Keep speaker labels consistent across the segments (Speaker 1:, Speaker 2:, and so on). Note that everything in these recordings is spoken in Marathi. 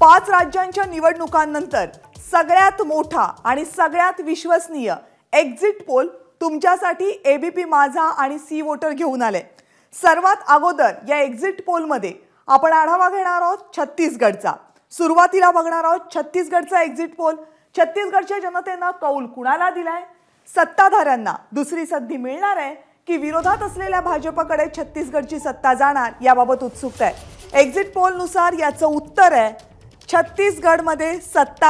Speaker 1: पाच राज्यांच्या निवडणुकांनंतर सगळ्यात मोठा आणि सगळ्यात विश्वसनीय एक्झिट पोल तुमच्यासाठी एबीपी माझा आणि सी वोटर घेऊन आले सर्वात अगोदर या एक्झिट पोलमध्ये आपण आढावा घेणार आहोत छत्तीसगडचा सुरुवातीला बघणार आहोत छत्तीसगडचा एक्झिट पोल छत्तीसगडच्या जनतेनं कौल कुणाला दिलाय सत्ताधाऱ्यांना दुसरी संधी मिळणार आहे की विरोधात असलेल्या भाजपकडे छत्तीसगडची सत्ता जाणार याबाबत उत्सुकता आहे एक्झिट पोलनुसार याचं उत्तर आहे छत्तीसगडमध्ये सत्ता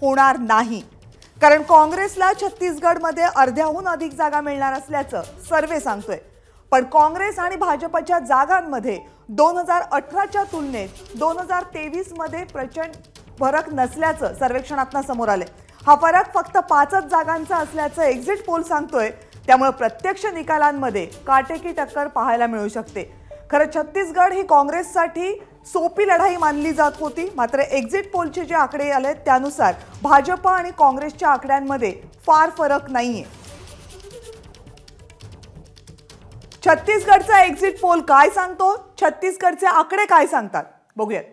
Speaker 1: होणार नाही कारण काँग्रेसला छत्तीसगडमध्ये अर्ध्याहून अधिक जागा मिळणार असल्याचं सर्वे सांगतोय पण काँग्रेस आणि भाजपच्या जागांमध्ये दोन हजार अठराच्या तुलनेत दोन हजार तेवीसमध्ये प्रचंड फरक नसल्याचं सर्वेक्षणातनं समोर आले हा फरक फक्त पाचच जागांचा असल्याचं एक्झिट पोल सांगतोय त्यामुळे प्रत्यक्ष निकालांमध्ये काटेकी टक्कर पाहायला मिळू शकते खरं छत्तीसगड ही काँग्रेससाठी सोपी लढाई मानली जात होती मात्र एक्झिट पोलचे जे आकडे आले त्यानुसार भाजप आणि काँग्रेसच्या आकड्यांमध्ये फार फरक नाहीये छत्तीसगडचा एक्झिट पोल काय सांगतो छत्तीसगडचे आकडे काय सांगतात बघूयात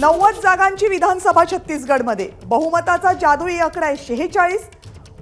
Speaker 1: नव्वद जागांची विधानसभा छत्तीसगडमध्ये बहुमताचा जादुई आकडा आहे शेहेचाळीस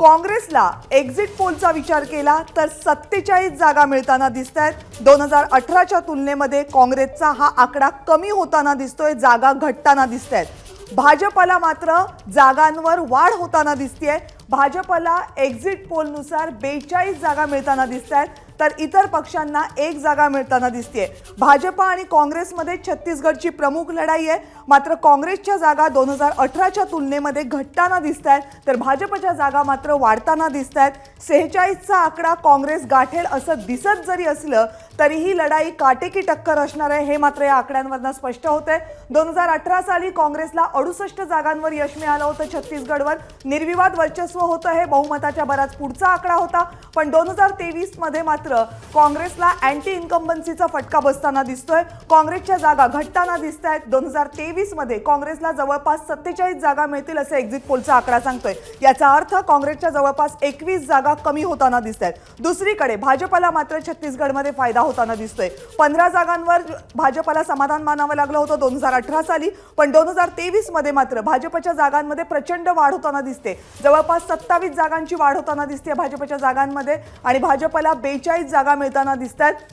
Speaker 1: काँग्रेसला एक्झिट पोलचा विचार केला तर सत्तेचाळीस जागा मिळताना दिसत आहेत दोन हजार अठराच्या तुलनेमध्ये काँग्रेसचा हा आकडा कमी होताना दिसतोय जागा घटताना दिसत आहेत भाजपला मात्र जागांवर वाढ होताना दिसतीये भाजपला एक्झिट पोलनुसार बेचाळीस जागा मिळताना दिसत आहेत तर इतर पक्षांना एक जागा मिळताना दिसतीये भाजप आणि काँग्रेसमध्ये छत्तीसगडची प्रमुख लढाई आहे मात्र काँग्रेसच्या जागा दोन हजार अठराच्या तुलनेमध्ये घटताना दिसत आहेत तर भाजपच्या जागा मात्र वाढताना दिसत आहेत सेहेचाळीसचा आकडा काँग्रेस गाठेल असं दिसत जरी असलं तरीही लढाई काटेकी टक्कर असणार आहे हे मात्र या आकड्यांवरनं स्पष्ट होतंय दोन हजार अठरा साली काँग्रेसला अडुसष्ट जागांवर यश मिळालं होतं छत्तीसगडवर निर्विवाद वर्चस्व होतं हे बहुमताच्या बराच पुढचा आकडा होता पण दोन हजार तेवीसमध्ये मात्र काँग्रेसला अँटी इन्कम्बन्सीचा फटका बसताना दिसतोय काँग्रेसच्या जागा घटताना दिसत आहेत दोन हजार तेवीसमध्ये काँग्रेसला जवळपास सत्तेचाळीस जागा मिळतील असं एक्झिट पोलचा आकडा सांगतोय याचा अर्थ काँग्रेसच्या जवळपास एकवीस जागा कमी होताना दिसत आहेत दुसरीकडे भाजपला मात्र छत्तीसगडमध्ये फायदा होताना दिसतोय पंधरा जागांवर भाजपाला समाधान मानावं लागलं होतं दोन हजार अठरा साली पण दोन हजार मध्ये मात्र भाजपच्या जागांमध्ये प्रचंड वाढ होताना दिसते जवळपास सत्तावीस जागांची वाढ होताना दिसते भाजपच्या जागांमध्ये आणि भाजपला बेचाळीस जागा मिळताना दिसतात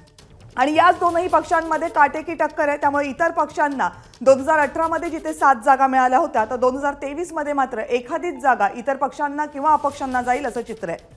Speaker 1: आणि याच दोनही पक्षांमध्ये काटेकी टक्कर आहे त्यामुळे इतर पक्षांना दोन हजार मध्ये जिथे सात जागा मिळाल्या होत्या तर दोन हजार मध्ये मात्र एखादीच जागा इतर पक्षांना किंवा अपक्षांना जाईल असं चित्र आहे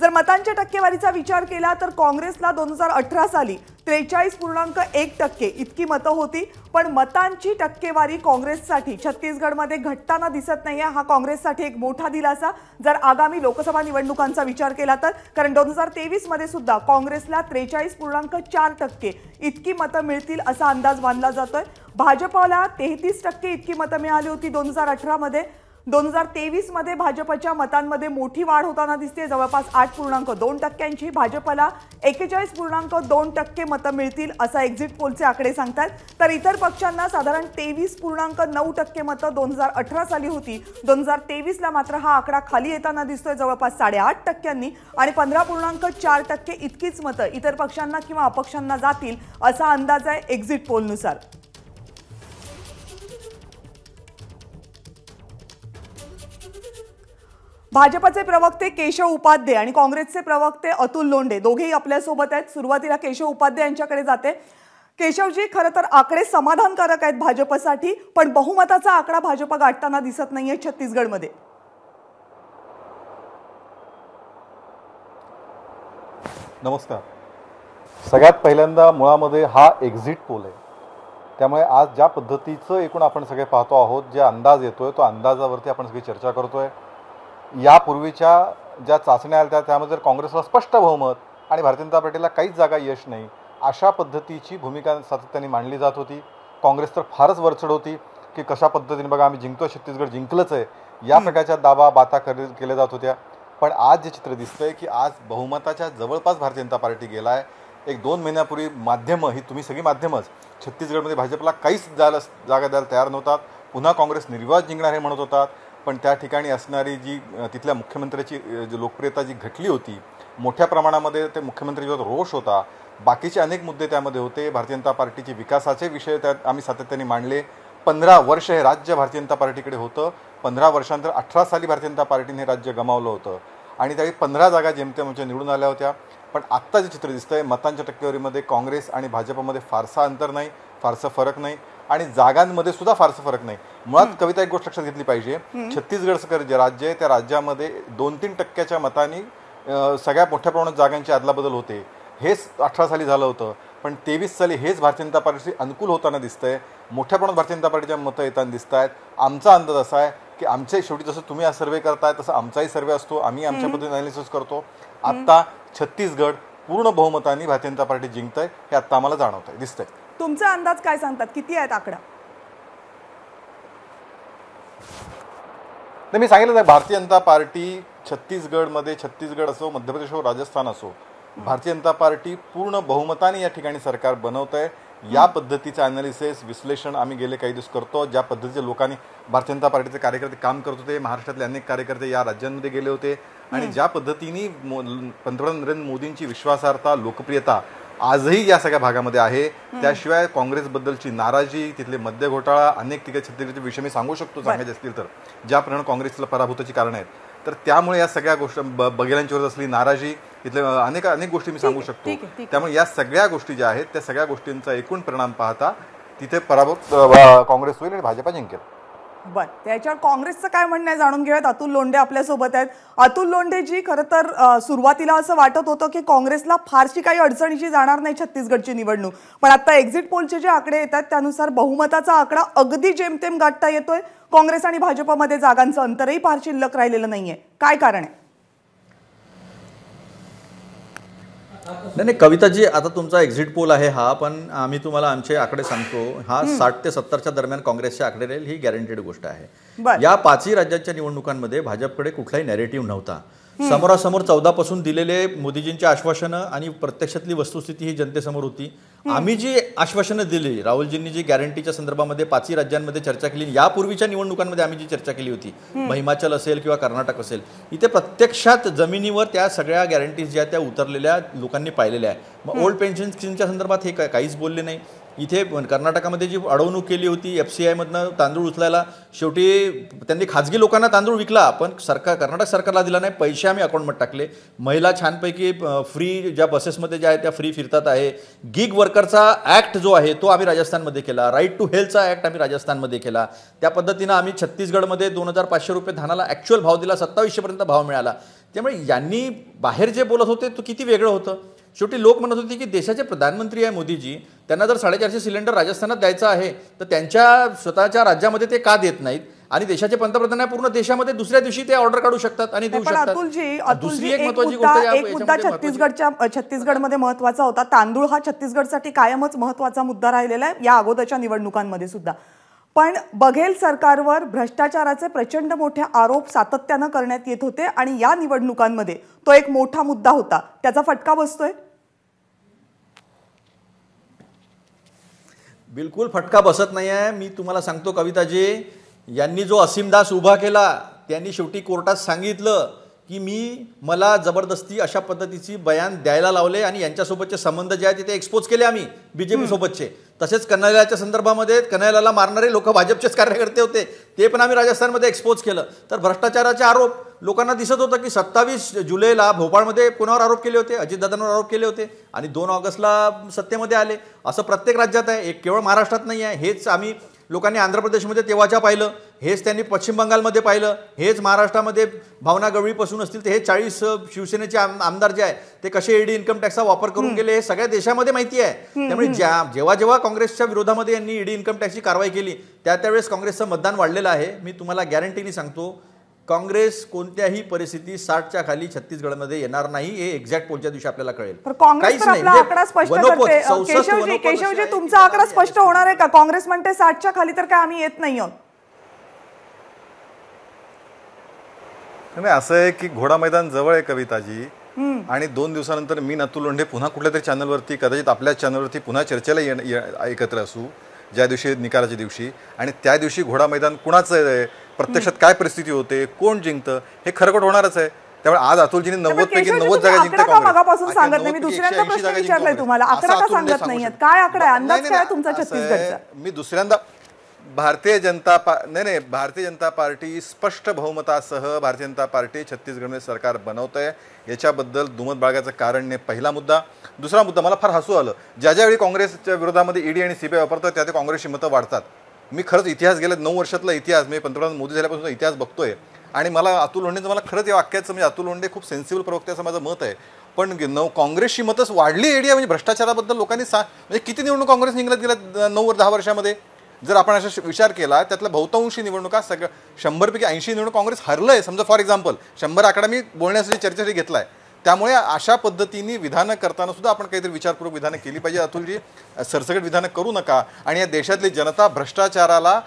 Speaker 1: जर मतांच्या टक्केवारीचा विचार केला तर काँग्रेसला दोन हजार अठरा साली त्रेचाळीस पूर्णांक एक टक्के इतकी मतं होती पण मतांची टक्केवारी काँग्रेससाठी छत्तीसगडमध्ये घटताना दिसत नाही आहे हा काँग्रेससाठी एक मोठा दिलासा जर आगामी लोकसभा निवडणुकांचा विचार केला तर कारण दोन हजार तेवीसमध्ये सुद्धा काँग्रेसला त्रेचाळीस पूर्णांक चार टक्के इतकी मतं मिळतील असा अंदाज बांधला जातोय भाजपला तेहतीस टक्के इतकी मतं मिळाली होती दोन हजार अठरामध्ये दोन हजार तेवीसमध्ये भाजपच्या मतांमध्ये मोठी वाढ होताना दिसते जवळपास आठ पूर्णांक दोन टक्क्यांची भाजपला एकेचाळीस पूर्णांक दोन टक्के मतं मिळतील असा एक्झिट पोलचे आकडे सांगतात तर इतर पक्षांना साधारण तेवीस पूर्णांक नऊ टक्के मतं दोन हजार अठरा साली होती दोन हजार तेवीसला मात्र हा आकडा खाली येताना दिसतोय जवळपास साडेआठ टक्क्यांनी आणि पंधरा पूर्णांक चार टक्के इतकीच मतं इतर पक्षांना किंवा अपक्षांना जातील असा अंदाज आहे एक्झिट पोलनुसार भाजपचे प्रवक्ते केशव उपाध्ये आणि काँग्रेसचे प्रवक्ते अतुल लोंडे दोघेही आपल्यासोबत आहेत सुरुवातीला केशव उपाध्ये यांच्याकडे जाते केशवजी खरं तर आकडे समाधानकारक आहेत भाजपसाठी पण बहुमताचा आकडा भाजप गाठताना दिसत नाहीये छत्तीसगडमध्ये
Speaker 2: नमस्कार सगळ्यात पहिल्यांदा मुळामध्ये हा एक्झिट पोल आहे त्यामुळे आज ज्या पद्धतीचं एकूण आपण सगळे पाहतो आहोत जे अंदाज येतोय तो अंदाजावरती आपण सगळी चर्चा करतोय यापूर्वीच्या ज्या चाचण्या आल्या त्यामध्ये जर काँग्रेसला स्पष्ट बहुमत आणि भारतीय जनता पार्टीला काहीच जागा यश नाही अशा पद्धतीची भूमिका सातत्याने मांडली जात होती काँग्रेस तर फारच वरचढ होती की कशा पद्धतीने बघा आम्ही जिंकतो छत्तीसगड जिंकलंच आहे या प्रकारच्या दावा बाता कर केल्या जात होत्या पण आज जे चित्र दिसतंय की आज बहुमताच्या जवळपास भारतीय जनता पार्टी गेला आहे एक दोन महिन्यापूर्वी माध्यमं ही तुम्ही सगळी माध्यमच छत्तीसगडमध्ये भाजपला काहीच जायला जागा द्यायला तयार नव्हतात पुन्हा काँग्रेस निर्वास जिंकणार हे म्हणत होतात पण त्या ठिकाणी असणारी जी तिथल्या मुख्यमंत्र्याची लोकप्रियता जी घटली होती मोठ्या प्रमाणामध्ये ते मुख्यमंत्री रोष होता बाकीचे अनेक मुद्दे त्यामध्ये होते भारतीय जनता पार्टीचे विकासाचे विषय त्यात आम्ही सातत्याने मांडले पंधरा वर्ष हे राज्य भारतीय जनता पार्टीकडे होतं पंधरा वर्षानंतर अठरा साली भारतीय जनता पार्टीने हे राज्य गमावलं होतं आणि त्यावेळी पंधरा जागा जेमत्या म्हणजे निवडून आल्या होत्या पण आत्ता जे चित्र दिसतं आहे मतांच्या टक्केवारीमध्ये काँग्रेस आणि भाजपमध्ये फारसा अंतर नाही फारसं फरक नाही आणि जागांमध्ये सुद्धा फारसा फरक नाही मुळात कविता एक गोष्ट लक्षात घेतली पाहिजे छत्तीसगडचं जे राज्य आहे त्या राज्यामध्ये दोन तीन टक्क्याच्या मताने सगळ्या मोठ्या प्रमाणात जागांची अदलाबदल होते हेच अठरा साली झालं होतं पण तेवीस साली हेच भारतीय जनता पार्टीशी अनुकूल होताना आहे मोठ्या प्रमाणात भारतीय जनता पार्टीच्या मतं येताना दिसत आहेत आमचा अंदाज असा आहे की आमच्या शेवटी जसं तुम्ही हा सर्वे करताय तसं आमचाही सर्वे असतो आम्ही आमच्या पद्धतीने अनालिसिस करतो आत्ता छत्तीसगड पूर्ण बहुमताने भारतीय जनता पार्टी आहे हे आत्ता आम्हाला जाणवत आहे आहे
Speaker 1: तुमचा अंदाज काय सांगतात किती आहेत आकडा
Speaker 2: मी सांगितलं भारतीय जनता पार्टी छत्तीसगडमध्ये छत्तीसगड असो मध्य प्रदेश राजस्थान असो भारतीय जनता पार्टी पूर्ण बहुमताने या ठिकाणी सरकार बनवत आहे या पद्धतीचं अनालिसिस विश्लेषण आम्ही गेले काही दिवस करतो ज्या पद्धतीचे लोकांनी भारतीय जनता पार्टीचे कार्यकर्ते काम करत होते महाराष्ट्रातले अनेक कार्यकर्ते या राज्यांमध्ये गेले होते आणि ज्या पद्धतीने पंतप्रधान नरेंद्र मोदींची विश्वासार्हता लोकप्रियता आजही या सगळ्या भागामध्ये आहे त्याशिवाय काँग्रेसबद्दलची नाराजी तिथले मध्य घोटाळा अनेक तिकडे छत्तीसगडचे विषय मी सांगू शकतो सांगायचे असतील तर ज्या काँग्रेसला पराभूताची कारण आहेत तर त्यामुळे या सगळ्या गोष्टी बघेलांच्यावर असली नाराजी तिथले अनेक अनेक गोष्टी मी सांगू शकतो त्यामुळे या सगळ्या गोष्टी ज्या आहेत त्या सगळ्या गोष्टींचा एकूण परिणाम पाहता तिथे पराभूत काँग्रेस होईल आणि भाजपा जिंकेल
Speaker 1: बर त्याच्यावर काँग्रेसचं काय म्हणणं आहे जाणून घेऊयात अतुल लोंढे आपल्यासोबत आहेत अतुल लोंढेजी खरं तर सुरुवातीला असं वाटत होतं की काँग्रेसला फारशी काही अडचणीची जाणार नाही छत्तीसगडची निवडणूक पण आता एक्झिट पोलचे जे आकडे येतात त्यानुसार बहुमताचा आकडा अगदी जेमतेम गाठता येतोय काँग्रेस आणि भाजपमध्ये जागांचं अंतरही फार शिल्लक राहिलेलं नाहीये काय कारण आहे
Speaker 3: नाही नाही कविताजी आता तुमचा एक्झिट पोल आहे हा पण आम्ही तुम्हाला आमचे आकडे सांगतो हा साठ ते सत्तरच्या दरम्यान काँग्रेसचे आकडे राहील ही गॅरंटीड गोष्ट आहे या पाचही राज्यांच्या निवडणुकांमध्ये भाजपकडे कुठलाही नॅरेटिव्ह नव्हता समोरासमोर चौदा पासून दिलेले मोदीजींचे आश्वासनं आणि प्रत्यक्षातली वस्तुस्थिती ही जनतेसमोर होती आम्ही जी आश्वासनं दिली राहुलजींनी जी गॅरंटीच्या संदर्भामध्ये पाचही राज्यांमध्ये चर्चा केली यापूर्वीच्या निवडणुकांमध्ये आम्ही जी चर्चा केली होती हिमाचल असेल किंवा कर्नाटक असेल इथे प्रत्यक्षात जमिनीवर त्या सगळ्या गॅरंटीज ज्या त्या उतरलेल्या लोकांनी पाहिलेल्या आहेत मग ओल्ड पेन्शन स्कीमच्या संदर्भात हे काहीच बोलले नाही इथे कर्नाटकामध्ये जी अडवणूक केली होती एफ सी आयमधनं तांदूळ उचलायला शेवटी त्यांनी खाजगी लोकांना तांदूळ विकला पण सरकार कर्नाटक सरकारला दिला नाही पैसे आम्ही अकाउंटमध्ये टाकले महिला छानपैकी फ्री ज्या बसेसमध्ये ज्या आहेत त्या फ्री फिरतात आहे गिग वर्करचा ॲक्ट जो आहे तो आम्ही राजस्थानमध्ये केला राईट टू हेल्थचा ॲक्ट आम्ही राजस्थानमध्ये केला त्या पद्धतीनं आम्ही छत्तीसगडमध्ये दोन हजार पाचशे रुपये धानाला ॲक्च्युअल भाव दिला सत्तावीसशेपर्यंत भाव मिळाला त्यामुळे यांनी बाहेर जे बोलत होते तो किती वेगळं होतं शेवटी लोक म्हणत होते की देशाचे प्रधानमंत्री आहे मोदीजी त्यांना जर साडेचारशे सिलेंडर राजस्थानात द्यायचं आहे तर त्यांच्या स्वतःच्या राज्यामध्ये ते का देत नाहीत आणि देशाचे पंतप्रधान पूर्ण देशामध्ये दुसऱ्या दिवशी ते ऑर्डर काढू शकतात आणि देऊ शकतात दुसरी एक महत्वाची गोष्ट मुद्दा छत्तीसगडच्या
Speaker 1: छत्तीसगडमध्ये महत्वाचा होता तांदूळ हा छत्तीसगडसाठी कायमच महत्वाचा मुद्दा राहिलेला आहे या अगोदरच्या निवडणुकांमध्ये सुद्धा पण बघेल सरकारवर भ्रष्टाचाराचे प्रचंड मोठे आरोप सातत्यानं करण्यात येत होते आणि या निवडणुकांमध्ये तो एक मोठा मुद्दा होता त्याचा फटका बसतोय
Speaker 3: बिलकुल फटका बसत नाही आहे मी तुम्हाला सांगतो कविताजी यांनी जो असीमदास उभा केला त्यांनी शेवटी कोर्टात सांगितलं की मी मला जबरदस्ती अशा पद्धतीची बयान द्यायला लावले आणि यांच्यासोबतचे संबंध जे आहेत ते एक्सपोज केले आम्ही बीजेपी सोबतचे तसेच कन्हैयाच्या संदर्भामध्ये कन्हैयाला मारणारे लोक भाजपचेच कार्यकर्ते होते ते पण आम्ही राजस्थानमध्ये एक्सपोज केलं तर भ्रष्टाचाराचे आरोप लोकांना दिसत होतं की सत्तावीस जुलैला भोपाळमध्ये कोणावर आरोप केले होते अजितदादांवर आरोप केले होते आणि दोन ऑगस्टला सत्तेमध्ये आले असं प्रत्येक राज्यात आहे एक केवळ महाराष्ट्रात नाही आहे हेच आम्ही लोकांनी आंध्र प्रदेशमध्ये तेव्हाच्या पाहिलं हेच त्यांनी पश्चिम बंगालमध्ये पाहिलं हेच महाराष्ट्रामध्ये भावना गवळीपासून असतील ते हे चाळीस शिवसेनेचे आमदार जे आहे ते कसे ईडी इन्कम टॅक्सचा वापर करून गेले हे सगळ्या देशामध्ये माहिती आहे त्यामुळे ज्या जेव्हा जेव्हा काँग्रेसच्या विरोधामध्ये यांनी ईडी इन्कम टॅक्सची कारवाई केली त्या त्यावेळेस काँग्रेसचं मतदान वाढलेलं आहे मी तुम्हाला गॅरंटीनी सांगतो काँग्रेस कोणत्याही परिस्थिती साठच्या खाली छत्तीसगडमध्ये येणार नाही हे एक्झॅक्ट पोलच्या दिवशी आपल्याला कळेल म्हणजे केशवजी
Speaker 1: तुमचा आकडा स्पष्ट होणार आहे का काँग्रेस म्हणते साठच्या खाली तर काय आम्ही येत नाही आहोत
Speaker 2: असं आहे की घोडा मैदान जवळ आहे कविताजी आणि दोन दिवसानंतर मी नतुल लोंढे पुन्हा कुठल्या तरी चॅनलवरती कदाचित आपल्या चॅनलवरती पुन्हा चर्चेला एकत्र असू ज्या दिवशी निकालाच्या दिवशी आणि त्या दिवशी घोडा मैदान कुणाचं आहे प्रत्यक्षात काय परिस्थिती होते कोण जिंकतं हे खरकट होणारच आहे त्यामुळे आज अतुलजींनी नव्वद पैकी नव्वद जागा जिंकते
Speaker 1: सांगत नाही मी दुसऱ्यांदा प्रश्न विचारलाय तुम्हाला का सांगत नाही काय काय तुमचा
Speaker 2: मी दुसऱ्यांदा भारतीय जनता पा नाही नाही भारतीय जनता पार्टी स्पष्ट बहुमतासह भारतीय जनता पार्टी छत्तीसगडमध्ये सरकार बनवत आहे याच्याबद्दल दुमत बाळगायचं कारण नाही पहिला मुद्दा दुसरा मुद्दा मला फार हसू आलं ज्या ज्यावेळी काँग्रेसच्या विरोधामध्ये ईडी e आणि सीबीआय वापरतात त्या ते काँग्रेसची मतं वाढतात मी खरंच इतिहास गेल्या नऊ वर्षातला इतिहास मी पंतप्रधान मोदी झाल्यापासून इतिहास बघतोय आणि मला अतुल होंडेचं मला खरंच या वाक्याचं म्हणजे अतुल लोंढे खूप सेन्सिबल प्रवक्ते असं माझं मत आहे पण नऊ काँग्रेसची मतच वाढली एडिया म्हणजे भ्रष्टाचाराबद्दल लोकांनी सा म्हणजे किती निवडणूक काँग्रेस निघण्यात गेल्या नऊ दहा वर्षामध्ये जर आपण असा विचार केला त्यातल्या बहुतांशी निवडणुका सगळ्या शंभरपैकी ऐंशी निवडणूक काँग्रेस हरलं आहे समजा फॉर एक्झाम्पल शंभर आकडा मी बोलण्यासाठी चर्चेसाठी घेतला आहे त्यामुळे अशा पद्धतीने विधानं करताना सुद्धा आपण काहीतरी विचारपूर्वक विधानं केली पाहिजे अतुलजी सरसकट विधानं करू नका आणि या देशातली जनता भ्रष्टाचाराला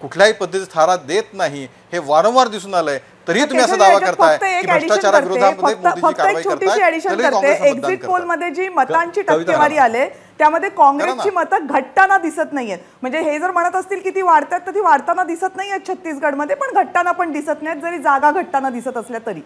Speaker 2: कुठल्याही पद्धतीचा थारा देत नाही हे वारंवार दिसून आलंय तरीही तुम्ही असा दावा करताय की भ्रष्टाचारा विरोधामध्ये एक्झिट पोल
Speaker 1: मध्ये जी मतांची टक्केवारी आले त्यामध्ये काँग्रेसची मतं घटताना दिसत नाहीयेत म्हणजे हे जर म्हणत असतील की ती वाढतात तर ती वाढताना दिसत नाहीयेत छत्तीसगडमध्ये पण घटताना पण दिसत नाहीत जरी जागा घटताना दिसत असल्या तरी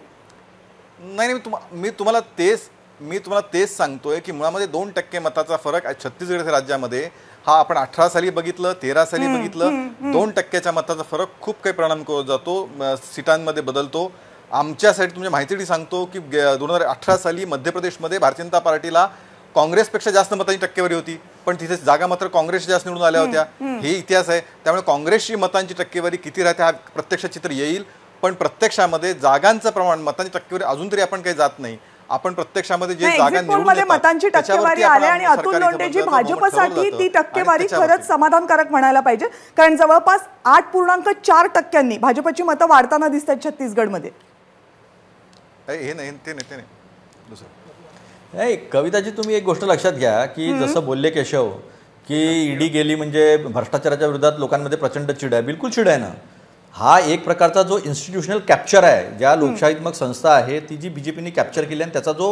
Speaker 2: नाही नाही मी तुम मी तुम्हाला तेच मी तुम्हाला तेच सांगतोय की मुळामध्ये दोन टक्के मताचा फरक छत्तीसगड राज्यामध्ये हा आपण अठरा साली बघितलं तेरा साली बघितलं दोन टक्क्याच्या मताचा फरक खूप काही परिणाम करत जातो सीटांमध्ये बदलतो आमच्यासाठी तुमच्या माहिती सांगतो की दोन हजार अठरा साली मध्य प्रदेशमध्ये भारतीय जनता पार्टीला काँग्रेसपेक्षा जास्त मतांची टक्केवारी होती पण तिथे जागा मात्र काँग्रेस जास्त निवडून आल्या होत्या हे इतिहास आहे त्यामुळे काँग्रेसची मतांची टक्केवारी किती राहते हा प्रत्यक्ष चित्र येईल पण प्रत्यक्षामध्ये जागांचं प्रमाण मतांची टक्केवारी अजून तरी आपण काही जात नाही आपण प्रत्यक्षामध्ये जे जागा मतांची टक्केवारी आली आणि अतुल भाजपसाठी ती टक्केवारी खरंच
Speaker 1: समाधानकारक म्हणायला पाहिजे कारण जवळपास आठ पूर्णांक चार टक्क्यांनी भाजपची मतं वाढताना दिसत आहेत छत्तीसगडमध्ये
Speaker 3: हे नाही ते नाही ते नाही दुसरं नाही कविताजी तुम्ही एक गोष्ट लक्षात घ्या की जसं बोलले केशव की ईडी गेली म्हणजे भ्रष्टाचाराच्या विरोधात लोकांमध्ये प्रचंड चिड आहे बिलकुल चिड आहे ना हा एक प्रकारचा जो इन्स्टिट्युशनल कॅप्चर आहे ज्या लोकशाहीत्मक संस्था आहे ती जी बी जे पीने कॅप्चर केली आणि त्याचा जो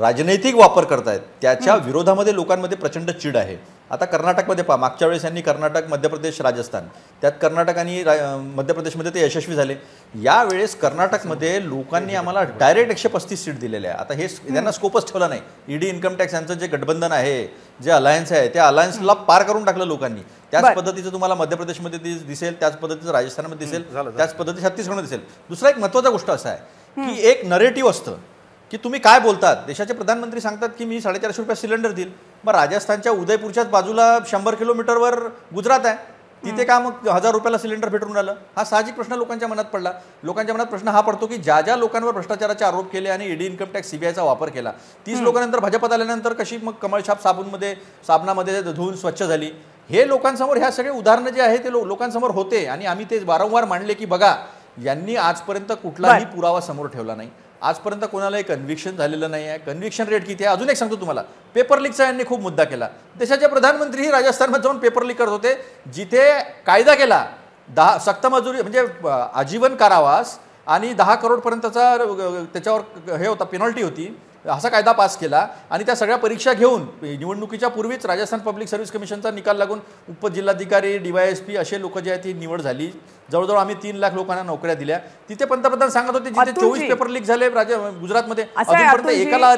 Speaker 3: राजनैतिक वापर करतायत त्याच्या विरोधामध्ये लोकांमध्ये प्रचंड चिड आहे आता कर्नाटकमध्ये पहा मागच्या वेळेस यांनी कर्नाटक मध्य प्रदेश राजस्थान त्यात कर्नाटक आणि रा मध्य प्रदेशमध्ये ते यशस्वी झाले यावेळेस कर्नाटकमध्ये लोकांनी आम्हाला डायरेक्ट एकशे पस्तीस सीट दिलेल्या आहे आता हे त्यांना स्कोपच ठेवला नाही ईडी इन्कम टॅक्स यांचं जे गठबंधन आहे जे अलायन्स आहे त्या अलायन्सला पार करून टाकलं लोकांनी त्याच पद्धतीचं तुम्हाला मध्य प्रदेशमध्ये दिसेल त्याच पद्धतीचं राजस्थानमध्ये दिसेल त्याच पद्धती छत्तीसगडमध्ये दिसेल दुसरा एक महत्त्वाचा गोष्ट असा आहे की एक नरेटिव्ह असतं की तुम्ही काय बोलतात देशाचे प्रधानमंत्री सांगतात की मी साडेचारशे रुपये सिलेंडर देईल मग राजस्थानच्या उदयपूरच्याच बाजूला शंभर किलोमीटरवर गुजरात आहे तिथे का मग हजार रुपयाला सिलेंडर भेटून आलं हा साहजिक प्रश्न लोकांच्या मनात पडला लोकांच्या मनात प्रश्न हा पडतो की ज्या ज्या लोकांवर भ्रष्टाचाराचे आरोप केले आणि ईडी इन्कम टॅक्स सीबीआयचा वापर केला तीस लोकांनंतर भाजपात आल्यानंतर कशी मग छाप साबूनमध्ये साबणामध्ये धुवून स्वच्छ झाली हे लोकांसमोर ह्या सगळे उदाहरणं जे आहे ते लोकांसमोर होते आणि आम्ही ते वारंवार मांडले की बघा यांनी आजपर्यंत कुठलाही पुरावा समोर ठेवला नाही आजपर्यंत कोणालाही कन्व्हिक्शन झालेलं नाही आहे कन्व्हिक्शन रेट किती आहे अजून एक सांगतो तुम्हाला पेपर लीकचा यांनी खूप मुद्दा केला देशाचे प्रधानमंत्रीही राजस्थानमध्ये जाऊन पेपर लीक करत होते जिथे कायदा केला दहा सक्तमजुरी म्हणजे आजीवन कारावास आणि दहा करोडपर्यंतचा त्याच्यावर हे होता पेनॉल्टी होती असा कायदा पास केला आणि त्या सगळ्या परीक्षा घेऊन निवडणुकीच्या पूर्वीच राजस्थान पब्लिक सर्व्हिस कमिशनचा निकाल लागून उपजिल्हाधिकारी डी वाय एस पी असे लोक जे आहेत ती निवड झाली जवळजवळ आम्ही तीन लाख लोकांना नोकऱ्या दिल्या तिथे पंतप्रधान सांगत होते जिथे चोवीस पेपर लीक झाले गुजरातमध्ये एकाला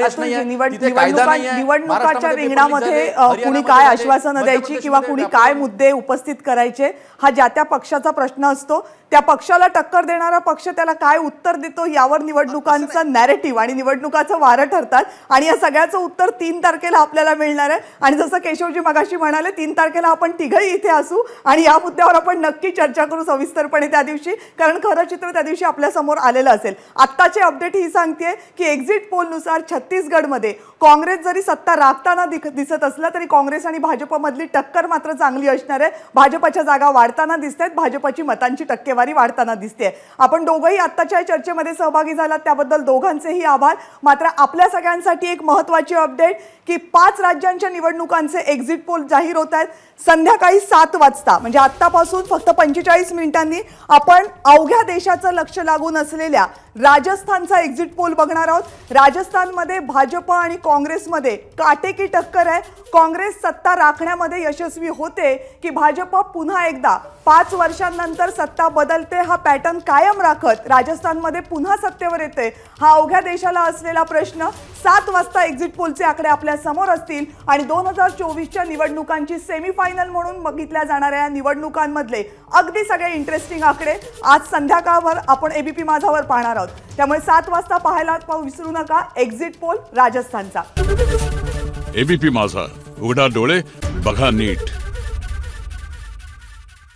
Speaker 3: काय आश्वासन द्यायची
Speaker 1: किंवा कुणी काय मुद्दे उपस्थित करायचे हा ज्या त्या पक्षाचा प्रश्न असतो त्या पक्षाला टक्कर देणारा पक्ष त्याला काय उत्तर देतो यावर निवडणुकांचा नॅरेटिव्ह आणि निवडणुकाचं वारं ठरतात आणि या सगळ्याचं उत्तर तीन तारखेला आपल्याला मिळणार आहे आणि जसं केशवजी मगाशी म्हणाले तीन तारखेला आपण तिघही इथे असू आणि या मुद्द्यावर आपण नक्की चर्चा करू सविस्तर सविस्तरपणे त्या दिवशी कारण खरं चित्र त्या दिवशी आपल्या समोर आलेलं असेल आत्ताचे अपडेट ही सांगते की एक्झिट पोलनुसार छत्तीसगडमध्ये काँग्रेस जरी सत्ता राखताना दिसत असला तरी काँग्रेस आणि भाजपमधली टक्कर मात्र चांगली असणार आहे भाजपाच्या जागा वाढताना दिसत आहेत भाजपाची मतांची टक्केवारी वाढताना दिसते आपण दोघंही आत्ताच्या चर्चेमध्ये सहभागी झालात त्याबद्दल दोघांचेही आभार मात्र आपल्या सगळ्यांसाठी एक महत्त्वाची अपडेट की पाच राज्यांच्या निवडणुकांचे एक्झिट पोल जाहीर होत आहेत संध्याकाळी सात वाजता म्हणजे आत्तापासून फक्त पंचेचाळीस मिनिटांनी आपण अवघ्या देशाचं लक्ष लागून असलेल्या राजस्थानचा एक्झिट पोल बघणार आहोत राजस्थानमध्ये भाजप आणि काँग्रेसमध्ये काटेकी टक्कर आहे काँग्रेस सत्ता राखण्यामध्ये यशस्वी होते की भाजप पुन्हा एकदा पाच वर्षांनंतर सत्ता बदलते हा पॅटर्न कायम राखत राजस्थानमध्ये पुन्हा सत्तेवर येते हा अवघ्या देशाला असलेला प्रश्न सात वाजता एक्झिट पोलचे आकडे आपल्या समोर असतील आणि दोन हजार चोवीसच्या निवडणुकांची सेमीफायनल म्हणून बघितल्या जाणाऱ्या या निवडणुकांमधले अगदी सगळे इंटरेस्टिंग आकडे आज संध्याकाळवर आपण एबीपी माझावर पाहणार आहोत आहोत त्यामुळे सात वाजता पाहायला विसरू नका एक्झिट पोल राजस्थानचा
Speaker 3: एबीपी माझा उघडा डोळे बघा नीट